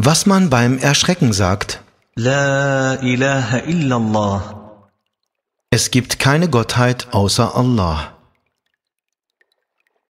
Was man beim Erschrecken sagt. La ilaha illallah. Es gibt keine Gottheit außer Allah.